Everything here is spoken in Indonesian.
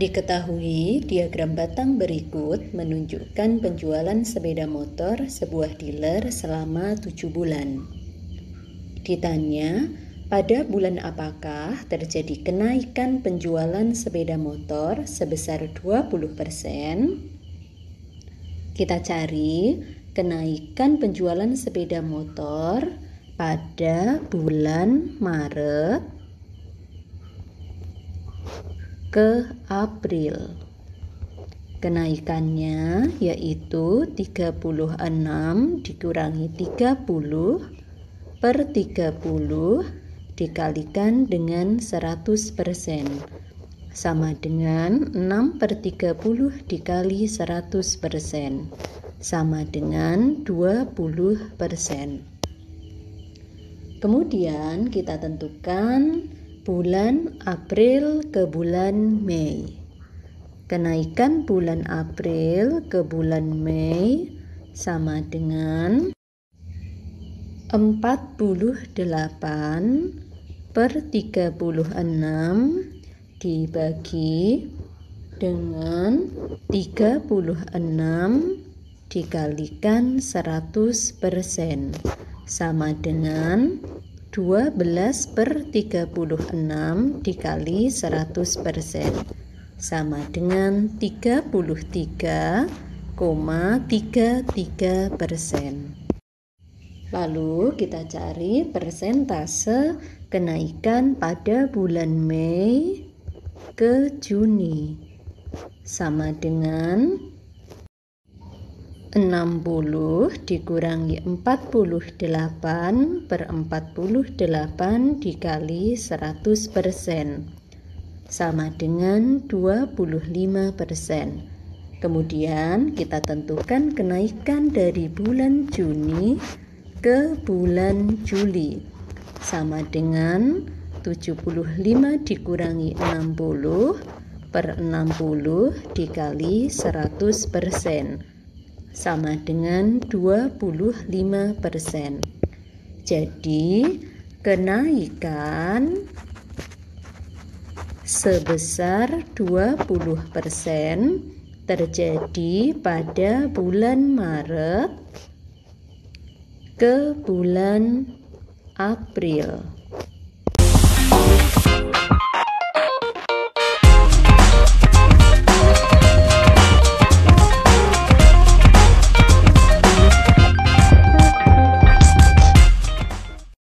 Diketahui, diagram batang berikut menunjukkan penjualan sepeda motor sebuah dealer selama 7 bulan. Ditanya, pada bulan apakah terjadi kenaikan penjualan sepeda motor sebesar 20%? Kita cari kenaikan penjualan sepeda motor pada bulan Maret ke April. Kenaikannya yaitu 36 dikurangi 30 per 30 dikalikan dengan 100% sama dengan 6 per 30 dikali 100% sama dengan 20%. Kemudian kita tentukan bulan April ke bulan Mei. Kenaikan bulan April ke bulan Mei sama dengan 48 per 36 dibagi dengan 36 dikalikan 100% persen sama dengan 12 per 36 dikali 100 persen sama dengan 33,33 persen. Lalu kita cari persentase kenaikan pada bulan Mei ke Juni sama dengan 60 dikurangi 48 per 48 dikali 100 persen sama dengan 25 persen. Kemudian kita tentukan kenaikan dari bulan Juni ke bulan Juli sama dengan 75 dikurangi 60 per 60 dikali 100 persen sama dengan 25%. Jadi, kenaikan sebesar 20% terjadi pada bulan Maret ke bulan April.